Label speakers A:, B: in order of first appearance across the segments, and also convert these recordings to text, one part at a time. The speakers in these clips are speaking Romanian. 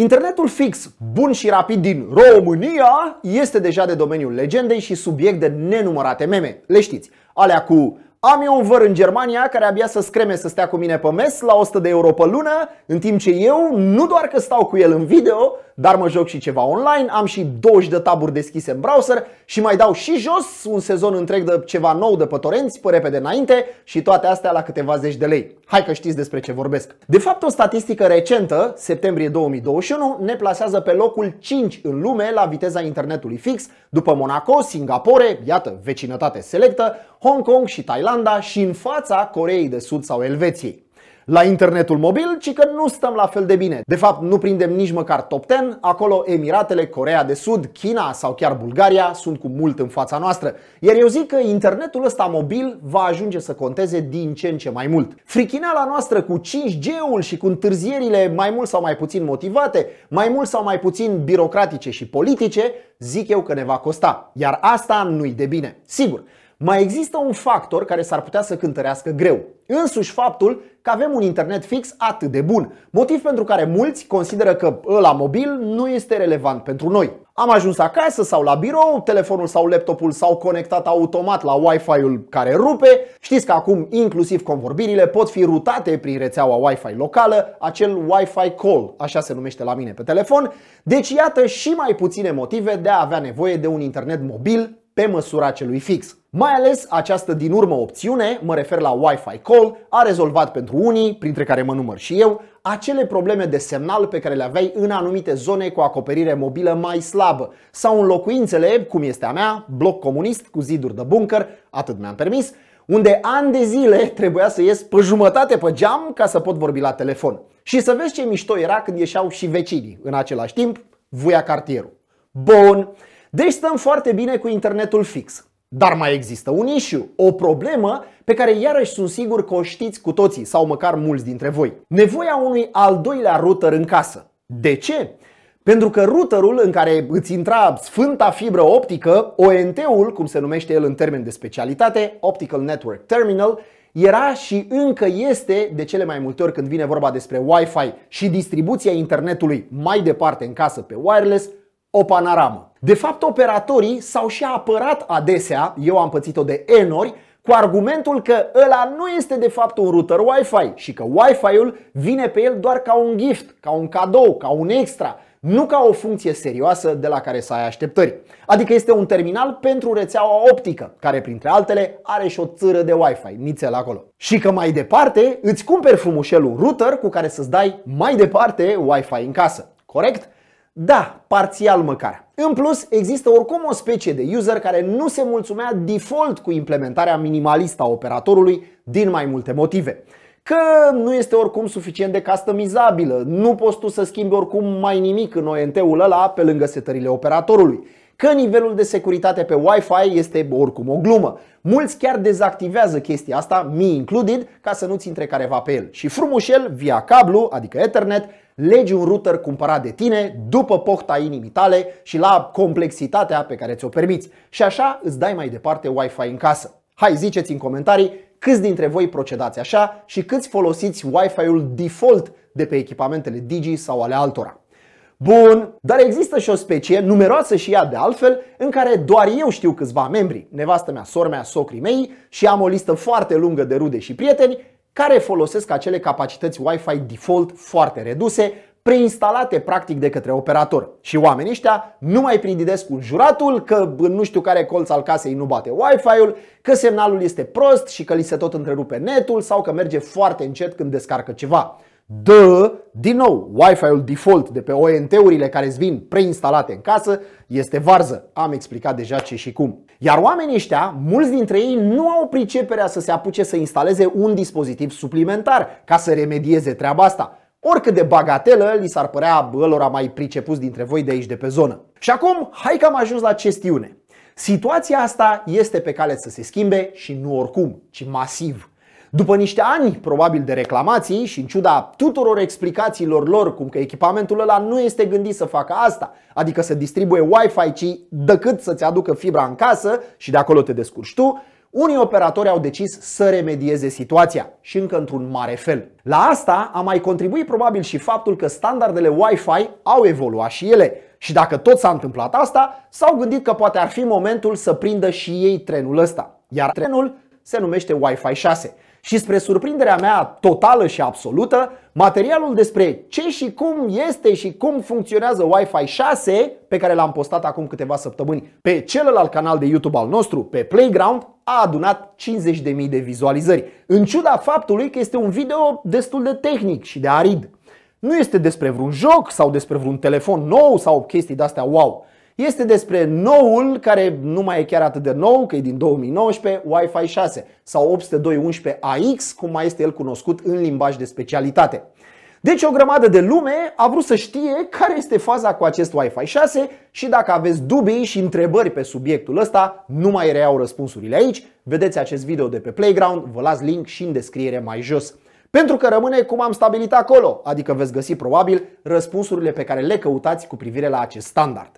A: Internetul fix, bun și rapid din România, este deja de domeniul legendei și subiect de nenumărate meme. Le știți, alea cu am eu un văr în Germania care abia să screme să stea cu mine pe mes la 100 de euro pe lună, în timp ce eu nu doar că stau cu el în video, dar mă joc și ceva online, am și 20 de taburi deschise în browser și mai dau și jos un sezon întreg de ceva nou de pătorenți pe repede înainte și toate astea la câteva zeci de lei. Hai că știți despre ce vorbesc. De fapt, o statistică recentă, septembrie 2021, ne plasează pe locul 5 în lume la viteza internetului fix, după Monaco, Singapore, iată, vecinătate selectă, Hong Kong și Thailanda și în fața Coreei de Sud sau Elveției. La internetul mobil, ci că nu stăm la fel de bine. De fapt, nu prindem nici măcar top 10, acolo Emiratele, Corea de Sud, China sau chiar Bulgaria sunt cu mult în fața noastră. Iar eu zic că internetul ăsta mobil va ajunge să conteze din ce în ce mai mult. Frichineala noastră cu 5G-ul și cu întârzierile mai mult sau mai puțin motivate, mai mult sau mai puțin birocratice și politice, zic eu că ne va costa. Iar asta nu-i de bine. Sigur, mai există un factor care s-ar putea să cântărească greu, însuși faptul că avem un internet fix atât de bun, motiv pentru care mulți consideră că ăla mobil nu este relevant pentru noi. Am ajuns acasă sau la birou, telefonul sau laptopul s-au conectat automat la Wi-Fi-ul care rupe. Știți că acum inclusiv convorbirile pot fi rutate prin rețeaua Wi-Fi locală, acel Wi-Fi call, așa se numește la mine pe telefon. Deci iată și mai puține motive de a avea nevoie de un internet mobil pe măsura celui fix. Mai ales această din urmă opțiune, mă refer la Wi-Fi Call, a rezolvat pentru unii, printre care mă număr și eu, acele probleme de semnal pe care le aveai în anumite zone cu acoperire mobilă mai slabă sau în locuințele, cum este a mea, bloc comunist cu ziduri de bunker, atât mi-am permis, unde ani de zile trebuia să ies pe jumătate pe geam ca să pot vorbi la telefon. Și să vezi ce mișto era când ieșeau și vecinii, în același timp, vuia cartierul. Bun, deci stăm foarte bine cu internetul fix. Dar mai există un issue, o problemă pe care iarăși sunt sigur că o știți cu toții sau măcar mulți dintre voi. Nevoia unui al doilea router în casă. De ce? Pentru că routerul în care îți intra sfânta fibră optică, ONT-ul, cum se numește el în termen de specialitate, Optical Network Terminal, era și încă este, de cele mai multe ori când vine vorba despre Wi-Fi și distribuția internetului mai departe în casă pe wireless, o panoramă. De fapt, operatorii s-au și apărat adesea, eu am pățit-o de enori, cu argumentul că ăla nu este de fapt un router Wi-Fi și că Wi-Fi-ul vine pe el doar ca un gift, ca un cadou, ca un extra, nu ca o funcție serioasă de la care să ai așteptări. Adică este un terminal pentru rețeaua optică, care printre altele are și o țâră de Wi-Fi, nițel acolo. Și că mai departe îți cumperi frumușelul router cu care să-ți dai mai departe Wi-Fi în casă. Corect? Da, parțial măcar. În plus, există oricum o specie de user care nu se mulțumea default cu implementarea minimalistă a operatorului din mai multe motive. Că nu este oricum suficient de customizabilă, nu poți tu să schimbi oricum mai nimic în ONT-ul ăla pe lângă setările operatorului că nivelul de securitate pe Wi-Fi este oricum o glumă. Mulți chiar dezactivează chestia asta, mi included, ca să nu-ți intre careva pe el. Și frumușel, via cablu, adică Ethernet, legi un router cumpărat de tine după pohta inimii tale și la complexitatea pe care ți-o permiți. Și așa îți dai mai departe Wi-Fi în casă. Hai, ziceți în comentarii câți dintre voi procedați așa și câți folosiți Wi-Fi-ul default de pe echipamentele Digi sau ale altora. Bun, dar există și o specie, numeroasă și ea de altfel, în care doar eu știu câțiva membri, nevastă mea, sor mea, socrii mei și am o listă foarte lungă de rude și prieteni care folosesc acele capacități Wi-Fi default foarte reduse, preinstalate practic de către operator. Și oamenii ăștia nu mai prindidesc cu juratul că în nu știu care colț al casei nu bate Wi-Fi-ul, că semnalul este prost și că li se tot întrerupe netul sau că merge foarte încet când descarcă ceva dă, din nou, Wi-Fi-ul default de pe ONT-urile care îți vin preinstalate în casă este varză. Am explicat deja ce și cum. Iar oamenii ăștia, mulți dintre ei nu au priceperea să se apuce să instaleze un dispozitiv suplimentar ca să remedieze treaba asta. Oricât de bagatelă li s-ar părea ălora mai pricepuți dintre voi de aici de pe zonă. Și acum, hai că am ajuns la chestiune. Situația asta este pe cale să se schimbe și nu oricum, ci masiv. După niște ani, probabil, de reclamații și în ciuda tuturor explicațiilor lor cum că echipamentul ăla nu este gândit să facă asta, adică să distribuie Wi-Fi, ci decât să-ți aducă fibra în casă și de acolo te descurci tu, unii operatori au decis să remedieze situația și încă într-un mare fel. La asta a mai contribuit probabil și faptul că standardele Wi-Fi au evoluat și ele. Și dacă tot s-a întâmplat asta, s-au gândit că poate ar fi momentul să prindă și ei trenul ăsta. Iar trenul se numește Wi-Fi 6. Și spre surprinderea mea totală și absolută, materialul despre ce și cum este și cum funcționează Wi-Fi 6, pe care l-am postat acum câteva săptămâni pe celălalt canal de YouTube al nostru, pe Playground, a adunat 50.000 de vizualizări, în ciuda faptului că este un video destul de tehnic și de arid. Nu este despre vreun joc sau despre vreun telefon nou sau chestii de-astea wow este despre noul, care nu mai e chiar atât de nou, că e din 2019, Wi-Fi 6 sau 802.11ax, cum mai este el cunoscut în limbaj de specialitate. Deci o grămadă de lume a vrut să știe care este faza cu acest Wi-Fi 6 și dacă aveți dubii și întrebări pe subiectul ăsta, nu mai reiau răspunsurile aici, vedeți acest video de pe Playground, vă las link și în descriere mai jos. Pentru că rămâne cum am stabilit acolo, adică veți găsi probabil răspunsurile pe care le căutați cu privire la acest standard.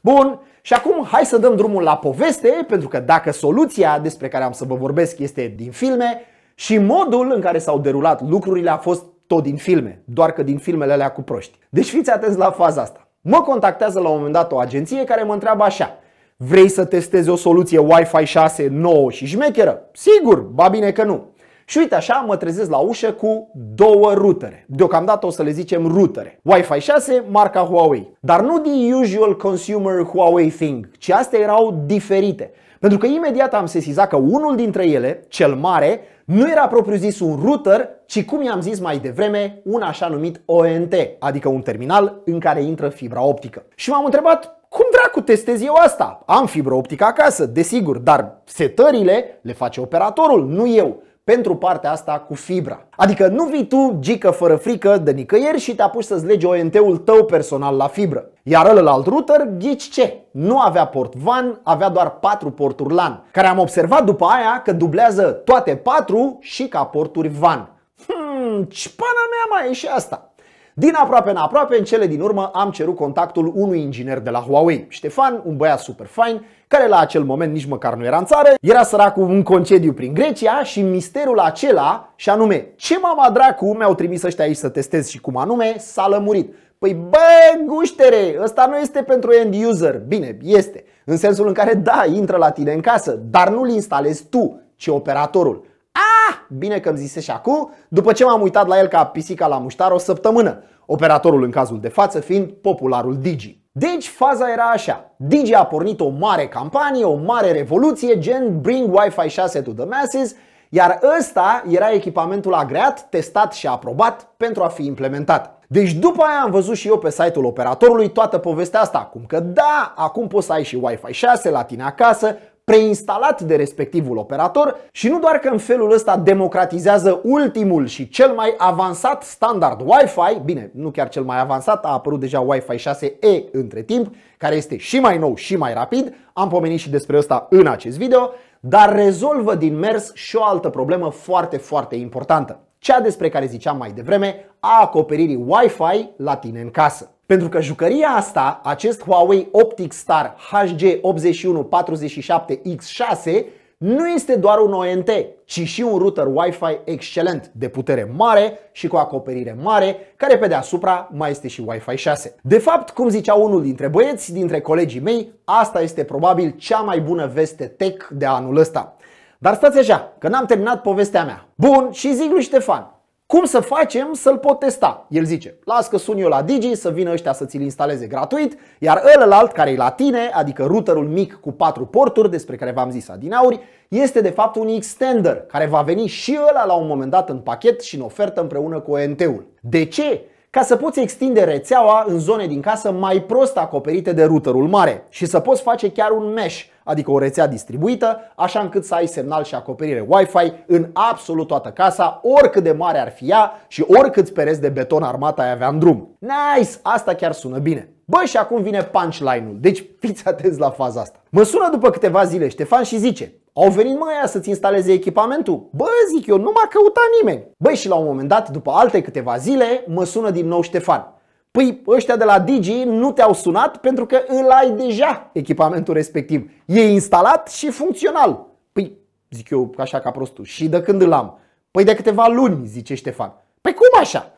A: Bun, și acum hai să dăm drumul la poveste, pentru că dacă soluția despre care am să vă vorbesc este din filme și modul în care s-au derulat lucrurile a fost tot din filme, doar că din filmele alea cu proști. Deci fiți atenți la faza asta. Mă contactează la un moment dat o agenție care mă întreabă așa Vrei să testezi o soluție Wi-Fi 6 nouă și șmecheră? Sigur, ba bine că nu. Și uite așa mă trezesc la ușă cu două rutere. Deocamdată o să le zicem rutere. Wi-Fi 6, marca Huawei. Dar nu the usual consumer Huawei thing, ci astea erau diferite. Pentru că imediat am sesizat că unul dintre ele, cel mare, nu era propriu zis un router, ci cum i-am zis mai devreme, un așa numit ONT, adică un terminal în care intră fibra optică. Și m-am întrebat cum dracu testez eu asta? Am fibra optică acasă, desigur, dar setările le face operatorul, nu eu pentru partea asta cu fibra. Adică nu vii tu, gică fără frică, de nicăieri și te apuci să-ți legi ONT-ul tău personal la fibră. Iar alălalt router, ghici ce? Nu avea port WAN, avea doar 4 porturi LAN, care am observat după aia că dublează toate 4 și ca porturi WAN. Hmm, ce pana mea mai e și asta? Din aproape în aproape, în cele din urmă, am cerut contactul unui inginer de la Huawei, Ștefan, un băiat super fain, care la acel moment nici măcar nu era în țară, era săracul un concediu prin Grecia și misterul acela, și anume, ce mama dracu mi-au trimis ăștia aici să testez și cum anume, s-a lămurit. Păi bă, guștere, ăsta nu este pentru end user. Bine, este. În sensul în care da, intră la tine în casă, dar nu-l instalezi tu, ci operatorul. Ah, bine că îmi zise și acum, după ce m-am uitat la el ca pisica la muștar o săptămână, operatorul în cazul de față fiind popularul Digi. Deci faza era așa. Digi a pornit o mare campanie, o mare revoluție, gen Bring Wi-Fi 6 to the masses, iar ăsta era echipamentul agreat, testat și aprobat pentru a fi implementat. Deci după aia am văzut și eu pe site-ul operatorului toată povestea asta, cum că da, acum poți să ai și Wi-Fi 6 la tine acasă, preinstalat de respectivul operator și nu doar că în felul ăsta democratizează ultimul și cel mai avansat standard Wi-Fi, bine, nu chiar cel mai avansat, a apărut deja Wi-Fi 6E între timp, care este și mai nou și mai rapid, am pomenit și despre ăsta în acest video, dar rezolvă din mers și o altă problemă foarte, foarte importantă, cea despre care ziceam mai devreme, a acoperirii Wi-Fi la tine în casă. Pentru că jucăria asta, acest Huawei Optic Star HG8147X6, nu este doar un ONT, ci și un router Wi-Fi excelent, de putere mare și cu acoperire mare, care pe deasupra mai este și Wi-Fi 6. De fapt, cum zicea unul dintre băieți, dintre colegii mei, asta este probabil cea mai bună veste tech de anul ăsta. Dar stați așa, că n-am terminat povestea mea. Bun, și zic lui Ștefan, cum să facem să-l pot testa? El zice, las că sun eu la Digi să vină ăștia să ți-l instaleze gratuit, iar ălălalt care e la tine, adică routerul mic cu patru porturi, despre care v-am zis adinauri, este de fapt un extender care va veni și ăla la un moment dat în pachet și în ofertă împreună cu ONT-ul. De ce? ca să poți extinde rețeaua în zone din casă mai prost acoperite de routerul mare și să poți face chiar un mesh, adică o rețea distribuită, așa încât să ai semnal și acoperire Wi-Fi în absolut toată casa, oricât de mare ar fi ea și oricât pereți de beton armat ai avea în drum. Nice! Asta chiar sună bine. Bă, și acum vine punchline-ul, deci fiți atenți la faza asta. Mă sună după câteva zile Ștefan și zice au venit mai aia să-ți instaleze echipamentul. Bă, zic eu, nu m-a căutat nimeni. Băi, și la un moment dat, după alte câteva zile, mă sună din nou Ștefan. Păi ăștia de la Digi nu te-au sunat pentru că îl ai deja echipamentul respectiv. E instalat și funcțional. Păi zic eu așa ca prostul. Și de când îl am? Păi de câteva luni, zice Ștefan. Păi cum așa?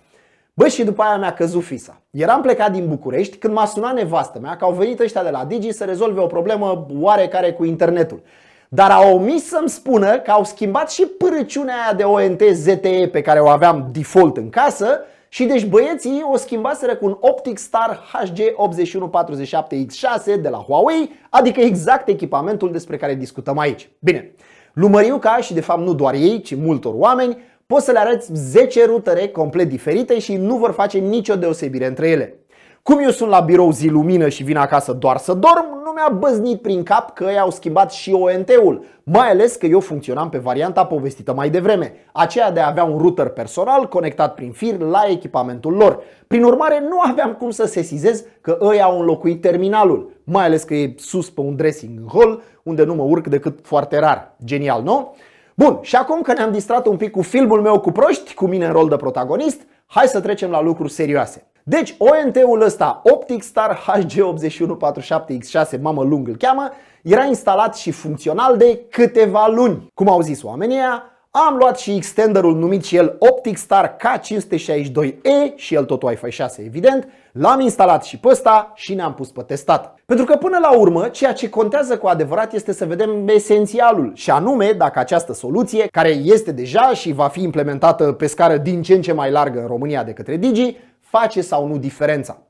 A: Bă, și după aia mi-a căzut fisa. Eram plecat din București când m-a sunat nevastă mea că au venit ăștia de la Digi să rezolve o problemă oarecare cu internetul. Dar au omis să-mi spună că au schimbat și pârâciunea aia de ONT ZTE pe care o aveam default în casă și deci băieții o schimbaseră cu un Optic Star HG8147X6 de la Huawei, adică exact echipamentul despre care discutăm aici. Bine, lumăriuca și de fapt nu doar ei, ci multor oameni, poți să le arăți 10 rutere complet diferite și nu vor face nicio deosebire între ele. Cum eu sunt la birou zi lumină și vin acasă doar să dorm, nu mi-a băznit prin cap că i-au schimbat și ONT-ul, mai ales că eu funcționam pe varianta povestită mai devreme, aceea de a avea un router personal conectat prin fir la echipamentul lor. Prin urmare, nu aveam cum să sesizez că ei au înlocuit terminalul, mai ales că e sus pe un dressing hall, unde nu mă urc decât foarte rar. Genial, nu? Bun, și acum că ne-am distrat un pic cu filmul meu cu proști, cu mine în rol de protagonist, hai să trecem la lucruri serioase. Deci ONT-ul ăsta, Optic Star HG8147X6, mamă lung îl cheamă, era instalat și funcțional de câteva luni. Cum au zis oamenii aia, am luat și extenderul numit și el Optic Star K562E și el tot Wi-Fi 6 evident, l-am instalat și pe ăsta și ne-am pus pe testat. Pentru că până la urmă, ceea ce contează cu adevărat este să vedem esențialul și anume dacă această soluție, care este deja și va fi implementată pe scară din ce în ce mai largă în România de către Digi, face sau nu diferența.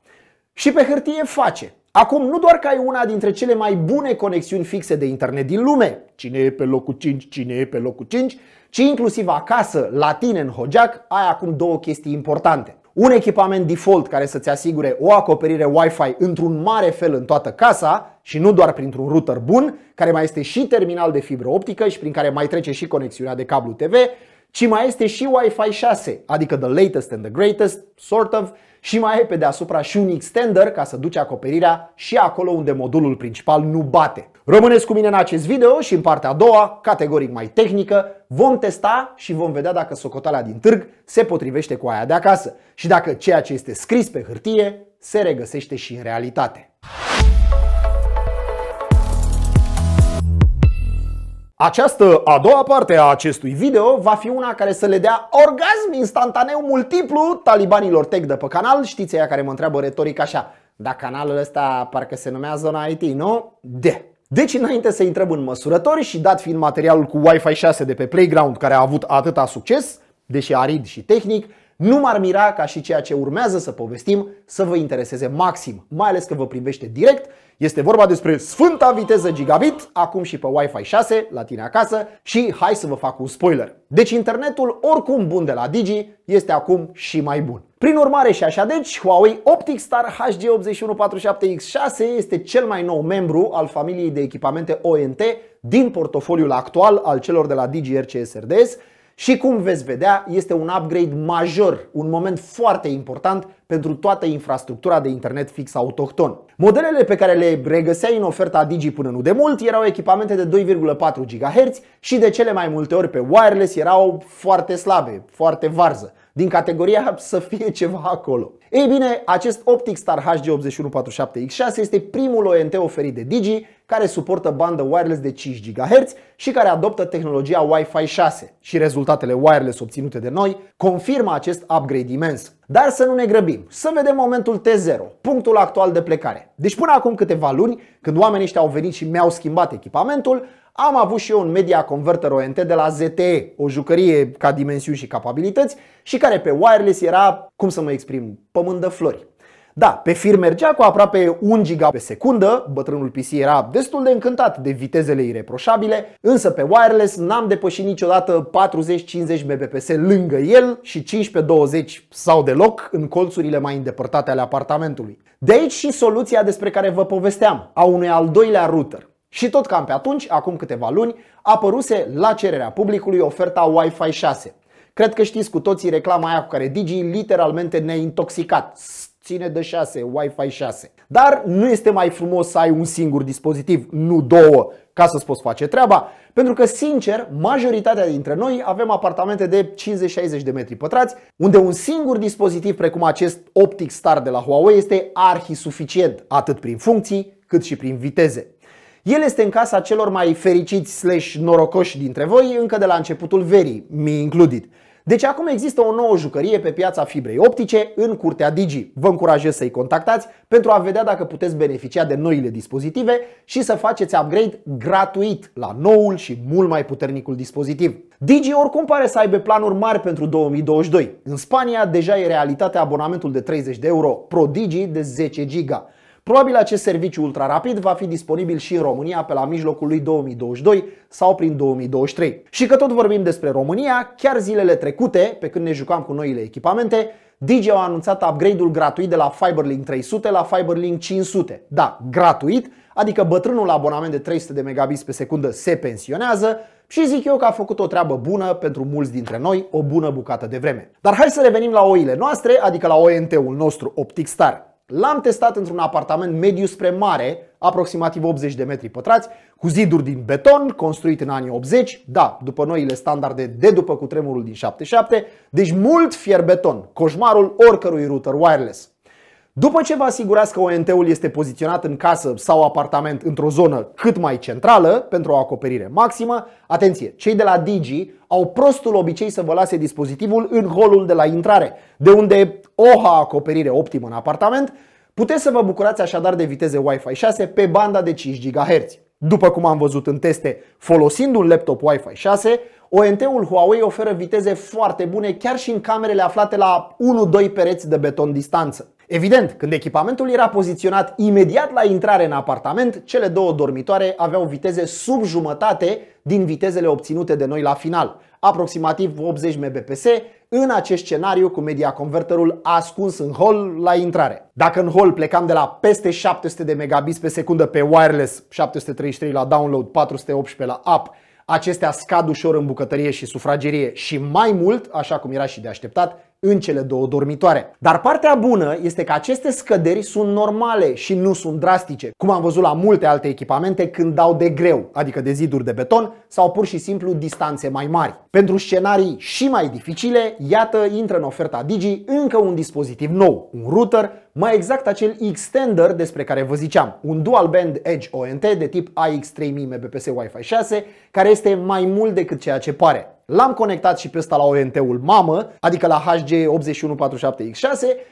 A: Și pe hârtie face. Acum, nu doar că ai una dintre cele mai bune conexiuni fixe de internet din lume, cine e pe locul 5, cine e pe locul 5, ci inclusiv acasă, la tine în Hojac, ai acum două chestii importante. Un echipament default care să-ți asigure o acoperire Wi-Fi într-un mare fel în toată casa și nu doar printr-un router bun, care mai este și terminal de fibră optică și prin care mai trece și conexiunea de cablu TV ci mai este și Wi-Fi 6, adică the latest and the greatest, sort of, și mai e pe deasupra și un extender ca să duce acoperirea și acolo unde modulul principal nu bate. Rămâneți cu mine în acest video și în partea a doua, categoric mai tehnică, vom testa și vom vedea dacă socotala din târg se potrivește cu aia de acasă și dacă ceea ce este scris pe hârtie se regăsește și în realitate. Această a doua parte a acestui video va fi una care să le dea orgasm instantaneu multiplu talibanilor tech de pe canal. Știți aia care mă întreabă retoric așa, da canalul ăsta parcă se numea zona IT, nu? De. Deci înainte să intrăm în măsurători și dat fiind materialul cu Wi-Fi 6 de pe Playground care a avut atâta succes, deși arid și tehnic, nu m-ar mira ca și ceea ce urmează să povestim să vă intereseze maxim, mai ales că vă privește direct. Este vorba despre sfânta viteză gigabit, acum și pe Wi-Fi 6, la tine acasă și hai să vă fac un spoiler. Deci internetul oricum bun de la Digi este acum și mai bun. Prin urmare și așa deci, Huawei Optic Star HG8147X6 este cel mai nou membru al familiei de echipamente ONT din portofoliul actual al celor de la RDS, și cum veți vedea, este un upgrade major, un moment foarte important pentru toată infrastructura de internet fix autohton. Modelele pe care le regăseai în oferta Digi până nu de mult erau echipamente de 2,4 GHz și de cele mai multe ori pe wireless erau foarte slabe, foarte varză din categoria să fie ceva acolo. Ei bine, acest Optic Star HG8147X6 este primul ONT oferit de Digi care suportă bandă wireless de 5 GHz și care adoptă tehnologia Wi-Fi 6 și rezultatele wireless obținute de noi confirmă acest upgrade imens. Dar să nu ne grăbim, să vedem momentul T0, punctul actual de plecare. Deci până acum câteva luni, când oamenii ăștia au venit și mi-au schimbat echipamentul, am avut și eu un media converter ONT de la ZTE, o jucărie ca dimensiuni și capabilități și care pe wireless era, cum să mă exprim, pământ de flori. Da, pe fir mergea cu aproape 1 giga pe secundă, bătrânul PC era destul de încântat de vitezele ireproșabile, însă pe wireless n-am depășit niciodată 40-50 Mbps lângă el și 15-20 sau deloc în colțurile mai îndepărtate ale apartamentului. De aici și soluția despre care vă povesteam, a unui al doilea router. Și tot cam pe atunci, acum câteva luni, apăruse la cererea publicului oferta Wi-Fi 6. Cred că știți cu toții reclama aia cu care Digi literalmente ne-a intoxicat. Ține de 6, Wi-Fi 6. Dar nu este mai frumos să ai un singur dispozitiv, nu două, ca să-ți poți face treaba, pentru că, sincer, majoritatea dintre noi avem apartamente de 50-60 de metri pătrați, unde un singur dispozitiv precum acest Optic Star de la Huawei este arhi suficient, atât prin funcții cât și prin viteze. El este în casa celor mai fericiți slash norocoși dintre voi încă de la începutul verii, mi included. Deci acum există o nouă jucărie pe piața fibrei optice în curtea Digi. Vă încurajez să-i contactați pentru a vedea dacă puteți beneficia de noile dispozitive și să faceți upgrade gratuit la noul și mult mai puternicul dispozitiv. Digi oricum pare să aibă planuri mari pentru 2022. În Spania deja e realitatea abonamentul de 30 de euro Pro Digi de 10 giga. Probabil acest serviciu ultrarapid va fi disponibil și în România pe la mijlocul lui 2022 sau prin 2023. Și că tot vorbim despre România, chiar zilele trecute, pe când ne jucam cu noile echipamente, Digi a anunțat upgrade-ul gratuit de la Fiberlink 300 la Fiberlink 500. Da, gratuit, adică bătrânul abonament de 300 de megabits pe secundă se pensionează și zic eu că a făcut o treabă bună pentru mulți dintre noi, o bună bucată de vreme. Dar hai să revenim la oile noastre, adică la ONT-ul nostru OpticStar. L-am testat într-un apartament mediu spre mare, aproximativ 80 de metri pătrați, cu ziduri din beton, construit în anii 80, da, după noile standarde de după cutremurul din 77, deci mult fier beton, coșmarul oricărui router wireless. După ce vă asigurați că ONT-ul este poziționat în casă sau apartament într-o zonă cât mai centrală pentru o acoperire maximă, atenție, cei de la Digi au prostul obicei să vă lase dispozitivul în holul de la intrare, de unde oha acoperire optimă în apartament, puteți să vă bucurați așadar de viteze Wi-Fi 6 pe banda de 5 GHz. După cum am văzut în teste, folosind un laptop Wi-Fi 6, ONT-ul Huawei oferă viteze foarte bune chiar și în camerele aflate la 1-2 pereți de beton distanță. Evident, când echipamentul era poziționat imediat la intrare în apartament, cele două dormitoare aveau viteze sub jumătate din vitezele obținute de noi la final, aproximativ 80 mbps, în acest scenariu cu media converterul ascuns în hol la intrare. Dacă în hol plecam de la peste 700 de megabits pe secundă pe wireless, 733 la download, 418 la up, acestea scad ușor în bucătărie și sufragerie și mai mult, așa cum era și de așteptat, în cele două dormitoare. Dar partea bună este că aceste scăderi sunt normale și nu sunt drastice, cum am văzut la multe alte echipamente când dau de greu, adică de ziduri de beton sau pur și simplu distanțe mai mari. Pentru scenarii și mai dificile, iată intră în oferta Digi încă un dispozitiv nou, un router mai exact acel extender despre care vă ziceam, un dual band Edge ONT de tip AX3000 Mbps Wi-Fi 6, care este mai mult decât ceea ce pare. L-am conectat și pe ăsta la ONT-ul mamă, adică la HG8147X6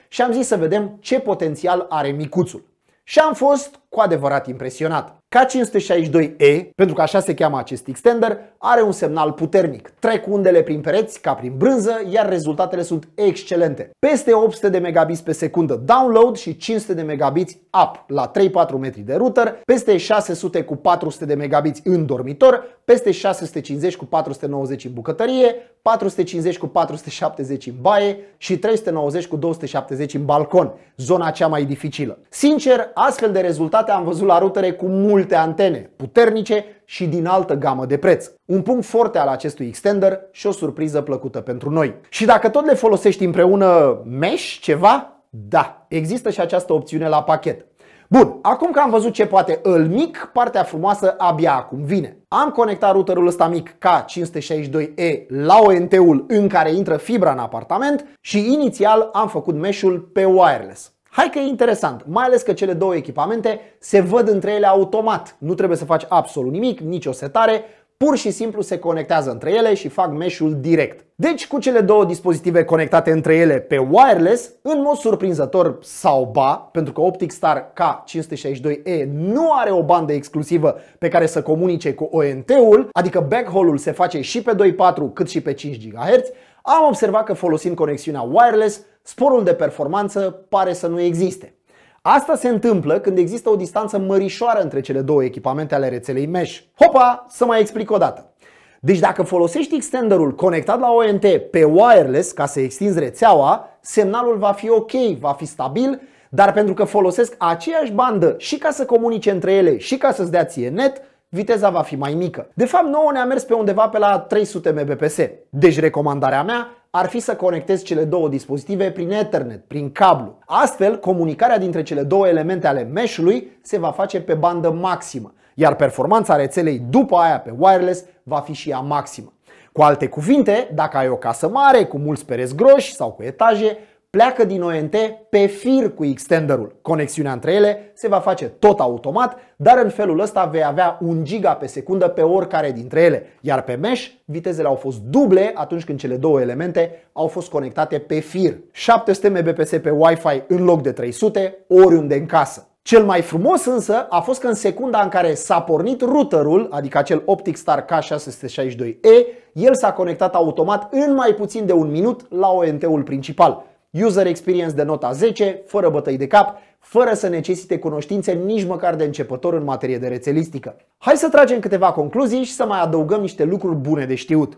A: și am zis să vedem ce potențial are micuțul. Și am fost cu adevărat impresionat. K562E, pentru că așa se cheamă acest extender, are un semnal puternic. Trec undele prin pereți ca prin brânză, iar rezultatele sunt excelente. Peste 800 de megabits pe secundă download și 500 de megabits up la 3-4 metri de router, peste 600 cu 400 de megabits în dormitor, peste 650 cu 490 în bucătărie, 450 cu 470 în baie și 390 cu 270 în balcon, zona cea mai dificilă. Sincer, astfel de rezultate realitate am văzut la routere cu multe antene, puternice și din altă gamă de preț. Un punct foarte al acestui extender și o surpriză plăcută pentru noi. Și dacă tot le folosești împreună mesh ceva, da, există și această opțiune la pachet. Bun, acum că am văzut ce poate îl mic, partea frumoasă abia acum vine. Am conectat routerul ăsta mic K562E la ONT-ul în care intră fibra în apartament și inițial am făcut mesh-ul pe wireless. Hai că e interesant, mai ales că cele două echipamente se văd între ele automat. Nu trebuie să faci absolut nimic, nicio setare, pur și simplu se conectează între ele și fac mesh-ul direct. Deci cu cele două dispozitive conectate între ele pe wireless, în mod surprinzător sau ba, pentru că Optic Star K562E nu are o bandă exclusivă pe care să comunice cu ONT-ul, adică backhaul-ul se face și pe 2.4 cât și pe 5 GHz, am observat că folosind conexiunea wireless, sporul de performanță pare să nu existe. Asta se întâmplă când există o distanță mărișoară între cele două echipamente ale rețelei mesh. Hopa, să mai explic o dată. Deci dacă folosești extenderul conectat la ONT pe wireless ca să extinzi rețeaua, semnalul va fi ok, va fi stabil, dar pentru că folosesc aceeași bandă și ca să comunice între ele și ca să-ți dea ție net, viteza va fi mai mică. De fapt, nouă ne-a mers pe undeva pe la 300 Mbps. Deci recomandarea mea ar fi să conectezi cele două dispozitive prin Ethernet, prin cablu. Astfel, comunicarea dintre cele două elemente ale mesh-ului se va face pe bandă maximă, iar performanța rețelei după aia pe wireless va fi și ea maximă. Cu alte cuvinte, dacă ai o casă mare, cu mulți pereți groși sau cu etaje, pleacă din ONT pe fir cu extenderul. Conexiunea între ele se va face tot automat, dar în felul ăsta vei avea 1 giga pe secundă pe oricare dintre ele. Iar pe mesh, vitezele au fost duble atunci când cele două elemente au fost conectate pe fir. 700 Mbps pe Wi-Fi în loc de 300, oriunde în casă. Cel mai frumos însă a fost că în secunda în care s-a pornit routerul, adică acel Optic Star K662E, el s-a conectat automat în mai puțin de un minut la ONT-ul principal. User experience de nota 10, fără bătăi de cap, fără să necesite cunoștințe nici măcar de începător în materie de rețelistică. Hai să tragem câteva concluzii și să mai adăugăm niște lucruri bune de știut.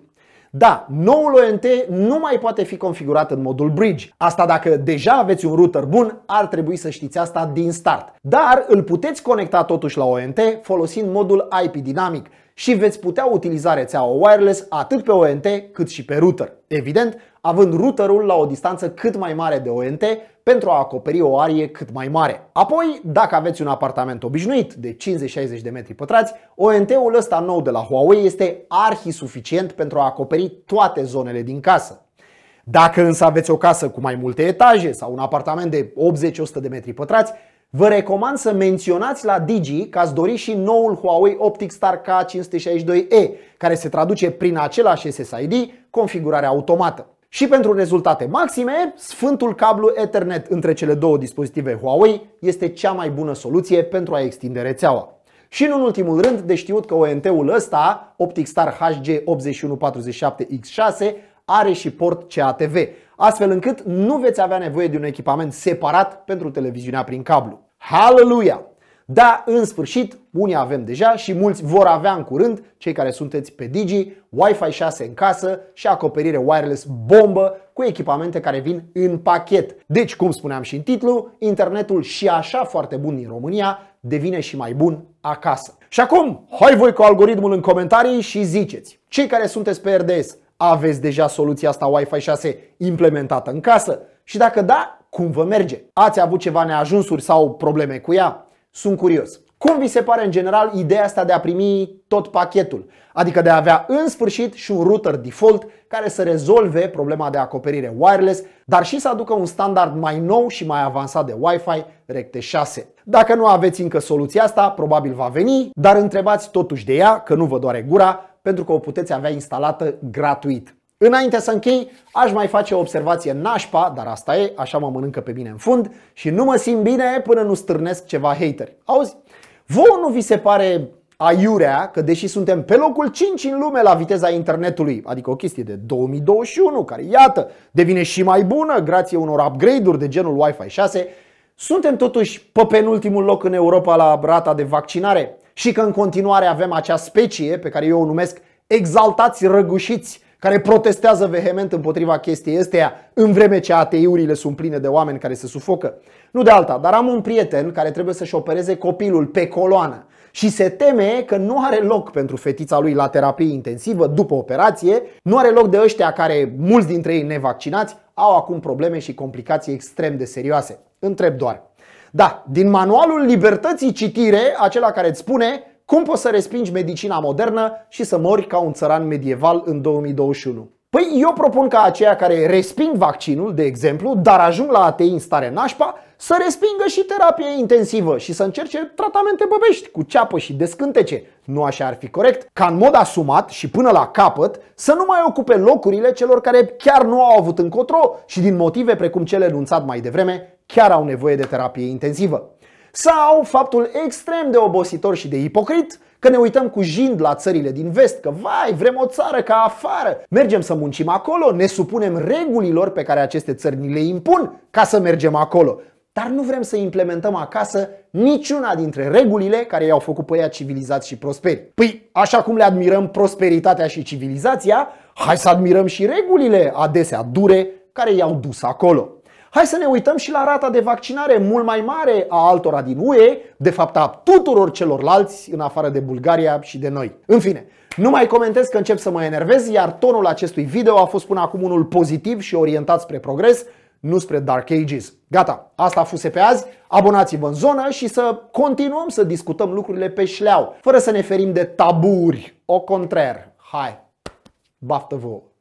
A: Da, noul ONT nu mai poate fi configurat în modul Bridge. Asta dacă deja aveți un router bun, ar trebui să știți asta din start. Dar îl puteți conecta totuși la ONT folosind modul IP dinamic și veți putea utiliza rețeaua wireless atât pe ONT cât și pe router. Evident, având routerul la o distanță cât mai mare de ONT pentru a acoperi o arie cât mai mare. Apoi, dacă aveți un apartament obișnuit de 50-60 de metri pătrați, ONT-ul ăsta nou de la Huawei este arhi suficient pentru a acoperi toate zonele din casă. Dacă însă aveți o casă cu mai multe etaje sau un apartament de 80-100 de metri pătrați, Vă recomand să menționați la Digi că ați dori și noul Huawei Optic Star K562e, care se traduce prin același SSID configurare automată. Și pentru rezultate maxime, sfântul cablu Ethernet între cele două dispozitive Huawei este cea mai bună soluție pentru a extinde rețeaua. Și în ultimul rând, de știut că ONT-ul ăsta, OpticStar HG8147X6, are și port CATV, astfel încât nu veți avea nevoie de un echipament separat pentru televiziunea prin cablu. Hallelujah! Da, în sfârșit, unii avem deja și mulți vor avea în curând, cei care sunteți pe Digi, Wi-Fi 6 în casă și acoperire wireless bombă cu echipamente care vin în pachet. Deci, cum spuneam și în titlu, internetul și așa foarte bun din România devine și mai bun acasă. Și acum, hai voi cu algoritmul în comentarii și ziceți, cei care sunteți pe RDS, aveți deja soluția asta Wi-Fi 6 implementată în casă? Și dacă da, cum vă merge? Ați avut ceva neajunsuri sau probleme cu ea? Sunt curios. Cum vi se pare în general ideea asta de a primi tot pachetul? Adică de a avea în sfârșit și un router default care să rezolve problema de acoperire wireless, dar și să aducă un standard mai nou și mai avansat de Wi-Fi, Recte 6. Dacă nu aveți încă soluția asta, probabil va veni, dar întrebați totuși de ea, că nu vă doare gura, pentru că o puteți avea instalată gratuit. Înainte să închei, aș mai face o observație nașpa, dar asta e, așa mă mănâncă pe mine în fund și nu mă simt bine până nu stârnesc ceva hateri. Auzi, vouă nu vi se pare aiurea că deși suntem pe locul 5 în lume la viteza internetului, adică o chestie de 2021, care iată, devine și mai bună grație unor upgrade-uri de genul Wi-Fi 6, suntem totuși pe penultimul loc în Europa la rata de vaccinare și că în continuare avem acea specie pe care eu o numesc exaltați răgușiți care protestează vehement împotriva chestiei esteia, în vreme ce ATI-urile sunt pline de oameni care se sufocă. Nu de alta, dar am un prieten care trebuie să-și opereze copilul pe coloană și se teme că nu are loc pentru fetița lui la terapie intensivă după operație, nu are loc de ăștia care, mulți dintre ei nevaccinați, au acum probleme și complicații extrem de serioase. Întreb doar. Da, din manualul libertății citire, acela care îți spune cum poți să respingi medicina modernă și să mori ca un țăran medieval în 2021? Păi eu propun ca aceia care resping vaccinul, de exemplu, dar ajung la ATI în stare nașpa, să respingă și terapie intensivă și să încerce tratamente băbești cu ceapă și descântece. Nu așa ar fi corect? Ca în mod asumat și până la capăt să nu mai ocupe locurile celor care chiar nu au avut încotro și din motive precum cele enunțat mai devreme, chiar au nevoie de terapie intensivă. Sau faptul extrem de obositor și de ipocrit că ne uităm cu jind la țările din vest, că vai, vrem o țară ca afară, mergem să muncim acolo, ne supunem regulilor pe care aceste țări ni le impun ca să mergem acolo. Dar nu vrem să implementăm acasă niciuna dintre regulile care i-au făcut pe ea civilizați și prosperi. Păi, așa cum le admirăm prosperitatea și civilizația, hai să admirăm și regulile, adesea dure, care i-au dus acolo. Hai să ne uităm și la rata de vaccinare mult mai mare a altora din UE, de fapt a tuturor celorlalți în afară de Bulgaria și de noi. În fine, nu mai comentez că încep să mă enervez, iar tonul acestui video a fost până acum unul pozitiv și orientat spre progres, nu spre Dark Ages. Gata, asta a fost pe azi, abonați-vă în zonă și să continuăm să discutăm lucrurile pe șleau, fără să ne ferim de taburi, o contrar. Hai, baftă vouă!